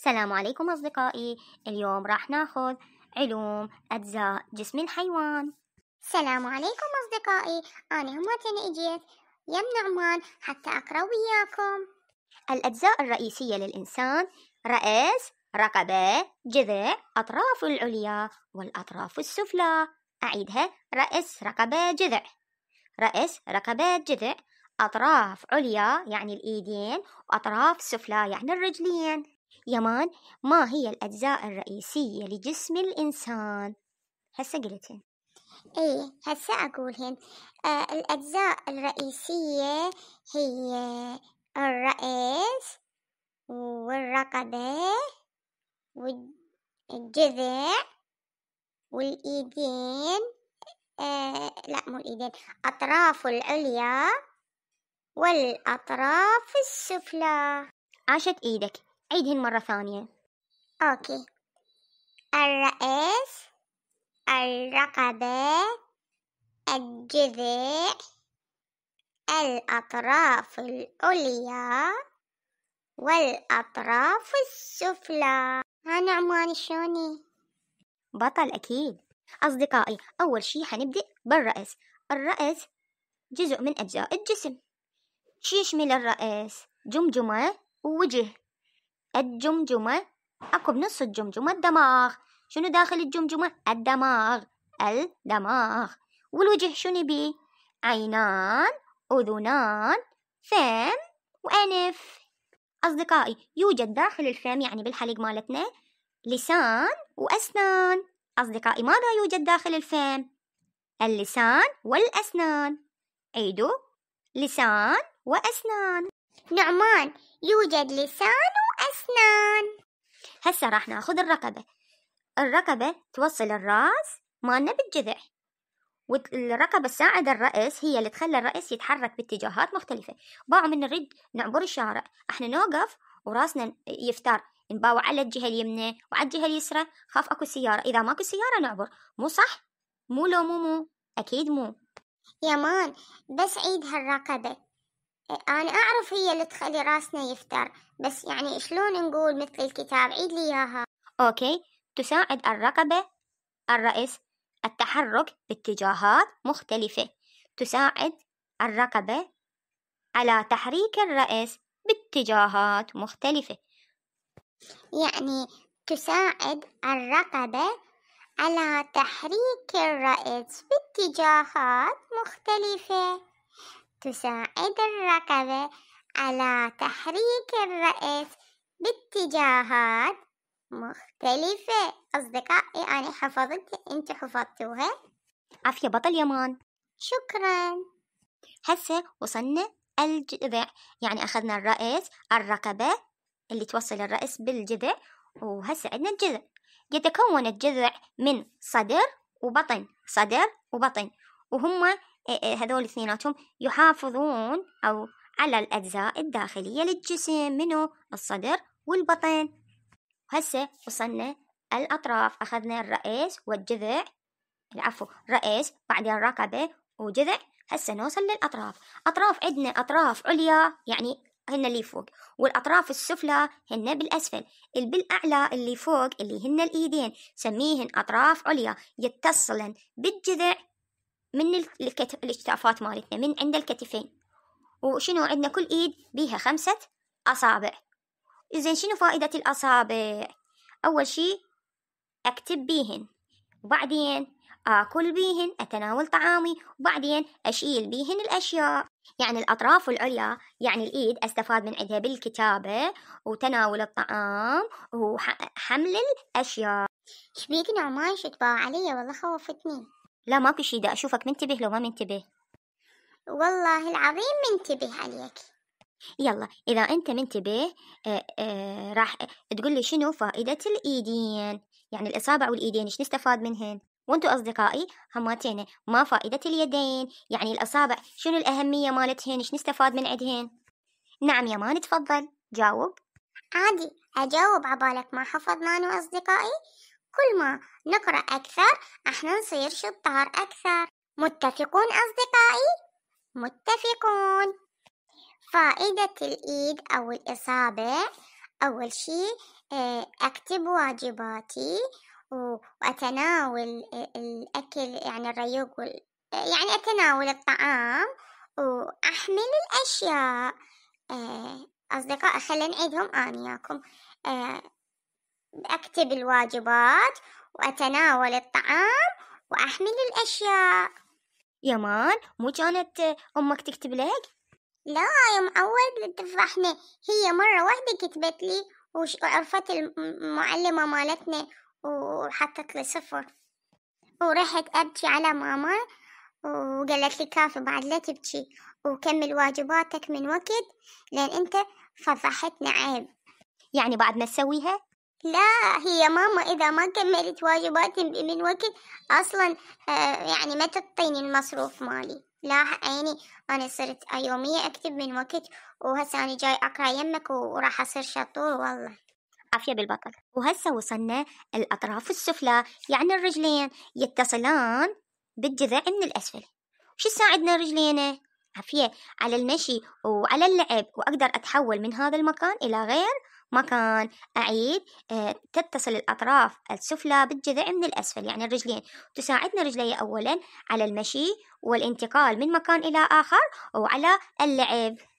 السلام عليكم أصدقائي اليوم راح ناخذ علوم أجزاء جسم الحيوان السلام عليكم أصدقائي أنا همتين إجيت يم نعمان حتى أقرأ وياكم الأجزاء الرئيسية للإنسان رأس رقبة جذع أطراف العليا والأطراف السفلى أعيدها رأس رقبة جذع رأس رقبة جذع أطراف عليا يعني الإيدين وأطراف سفلى يعني الرجلين يمان ما هي الأجزاء الرئيسية لجسم الإنسان؟ هسه قلتين ايه هسه أقولهن آه الأجزاء الرئيسية هي الرأس والرقبة والجذع والإيدين آه لا مو الإيدين أطراف العليا والأطراف السفلى عاشت إيدك عيدهن مرة ثانية أوكي الرأس الرقبة الجذع الأطراف العليا والأطراف السفلى ها نعمان نعم، شلوني بطل أكيد أصدقائي أول شي حنبدأ بالرأس الرأس جزء من أجزاء الجسم شو يشمل الرأس جمجمة ووجه الجمجمة أكو بنص الجمجمة الدماغ شنو داخل الجمجمة الدماغ الدماغ والوجه شنو بيه عينان أذنان فم وأنف أصدقائي يوجد داخل الفم يعني بالحلق مالتنا لسان وأسنان أصدقائي ماذا يوجد داخل الفم؟ اللسان والأسنان عيدوا لسان وأسنان نعمان يوجد لسان وأسنان هسه راح ناخذ الرقبة الرقبة توصل الراس مالنا بالجذع والرقبة تساعد الرأس هي اللي تخلي الرأس يتحرك باتجاهات مختلفة باعوا من نريد نعبر الشارع احنا نوقف وراسنا يفتر نباوع على الجهة اليمنى وعلى الجهة اليسرى خاف اكو سيارة اذا ماكو سيارة نعبر مو صح مو لو مو مو اكيد مو يمان بس عيد هالرقبة أنا أعرف هي اللي تخلي راسنا يفتر بس يعني شلون نقول مثل الكتاب عيد لي إياها أوكي تساعد الرقبة الرأس التحرك باتجاهات مختلفة تساعد الرقبة على تحريك الرأس باتجاهات مختلفة يعني تساعد الرقبة على تحريك الرأس باتجاهات مختلفة تساعد الركبة على تحريك الرأس باتجاهات مختلفة أصدقائي يعني أنا حفظت أنت حفظتوها عافية بطل يمان شكرا هسه وصلنا الجذع يعني أخذنا الرأس الركبة اللي توصل الرأس بالجذع وهسه عندنا الجذع يتكون الجذع من صدر وبطن صدر وبطن وهم هذول اثنيناتهم يحافظون أو على الأجزاء الداخلية للجسم منه الصدر والبطن هسه وصلنا الأطراف أخذنا الرأس والجذع العفو رأس بعدين رقبة وجذع هسه نوصل للأطراف أطراف عندنا أطراف عليا يعني هن اللي فوق والأطراف السفلى هن بالأسفل اللي بالأعلى اللي فوق اللي هن الإيدين سميهن أطراف عليا يتصلن بالجذع من الكتف مالتنا من عند الكتفين وشنو عندنا كل ايد بيها خمسة اصابع زين شنو فائدة الاصابع اول شي اكتب بيهن وبعدين اكل بيهن اتناول طعامي وبعدين اشيل بيهن الاشياء يعني الاطراف العليا يعني الايد استفاد من عندها بالكتابة وتناول الطعام وحمل الاشياء شبيك نعمان شتبا علي والله خوفتني لا ماكو شي دا اشوفك منتبه لو ما منتبه والله العظيم منتبه عليك يلا اذا انت منتبه آآ آه، آه، راح تقول لي شنو فائده الايدين يعني الاصابع والايدين ايش نستفاد منهن وانتوا اصدقائي هماتين ما فائده اليدين يعني الاصابع شنو الاهميه مالتهن ايش نستفاد من عدهن نعم يا مان تفضل جاوب عادي اجاوب عبالك ما حفظنا انا واصدقائي كل ما نقرأ أكثر احنا نصير شطار أكثر متفقون أصدقائي؟ متفقون فائدة الإيد أو الإصابة أول شيء آه، أكتب واجباتي وأتناول الأكل يعني الريوق وال... يعني أتناول الطعام وأحمل الأشياء آه، أصدقاء خلينا نعيدهم أنا آه، وياكم أكتب الواجبات وأتناول الطعام وأحمل الأشياء يمان مو كانت أمك تكتب لك؟ لا يوم أول تفرحنا هي مرة واحدة كتبت لي وعرفت المعلمة مالتنا وحطت لي صفر ورحت أبكي على ماما وقالت لي كافي بعد لا تبكي وكمل واجباتك من وقت لأن أنت فضحتنا عيب يعني بعد ما تسويها لا هي ماما إذا ما كملت واجباتي من وقت أصلا آه، يعني ما تعطيني المصروف مالي لا عيني أنا صرت يومية أكتب من وقت وهسه أنا جاي أقرأ يمك وراح أصير شطور والله عافية بالبطل وهسه وصلنا الأطراف السفلى يعني الرجلين يتصلان بالجذع من الأسفل شو ساعدنا رجلينا عافية على المشي وعلى اللعب وأقدر أتحول من هذا المكان إلى غير مكان أعيد آه، تتصل الأطراف السفلى بالجذع من الأسفل يعني الرجلين تساعدنا رجلي أولا على المشي والانتقال من مكان إلى آخر وعلى اللعب